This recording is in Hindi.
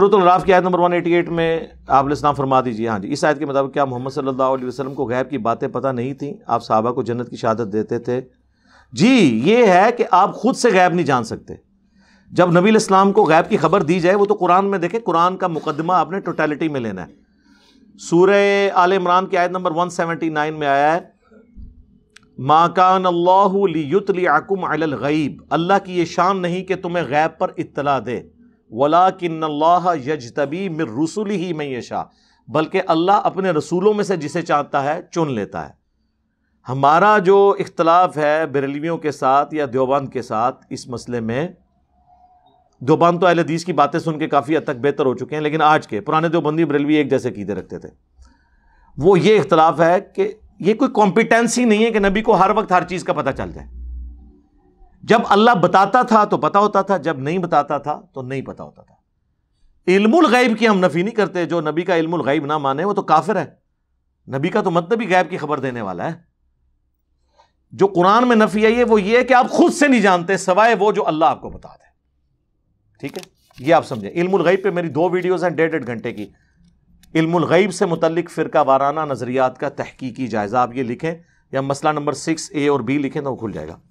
सूरतराफ़ की आयत नंबर 188 में आप इसलाम फरमा दीजिए हाँ जी इस आयत के मुताबिक क्या मोहम्मद सल्लल्लाहु अलैहि वसल्लम को गैब की बातें पता नहीं थी आप साहबा को जन्नत की शहादत देते थे जी ये है कि आप खुद से गैब नहीं जान सकते जब नबी इस्लाम को गैब की खबर दी जाए वो तो कुरान में देखें कुरान का मुकदमा आपने टोटेलिटी में लेना है सूर्य आल इमरान की आयत नंबर नाइन में आया है माकान अल्लाकुम गईब अल्लाह की ये शान नहीं कि तुम्हें गैब पर इतला दे वला किन्नल्लाह यजतबी मिर रसूल ही मैं शाह बल्कि अल्लाह अपने रसूलों में से जिसे चाहता है चुन लेता है हमारा जो इख्तलाफ है बरेलवियों के साथ या देवबंद के साथ इस मसले में देवबंद तो अहदीस की बातें सुन के काफ़ी हद तक बेहतर हो चुके हैं लेकिन आज के पुराने देवबंदी बरेलवी एक जैसे कीदे रखते थे वो ये इख्तलाफ है कि ये कोई कॉम्पिटेंसी नहीं है कि नबी को हर वक्त हर चीज़ का पता चल जाए जब अल्लाह बताता था तो पता होता था जब नहीं बताता था तो नहीं पता होता था इल्मुल गैब की हम नफ़ी नहीं करते जो नबी का इल्मुल गैब ना माने वो तो काफिर है नबी का तो मतलब ही गैब की खबर देने वाला है जो कुरान में नफ़ी आई है वो ये कि आप खुद से नहीं जानते सवाए वो जो अल्लाह आपको बता दे ठीक है यह आप समझें इल्मुल गैब पे मेरी दो वीडियोज हैं डेढ़ डेढ़ घंटे की इल्मुल गैब से मुतलिक फ़िरका वाराना नज़रियात का तहकीकी जायज़ा आप ये लिखें या मसला नंबर सिक्स ए और बी लिखें तो खुल जाएगा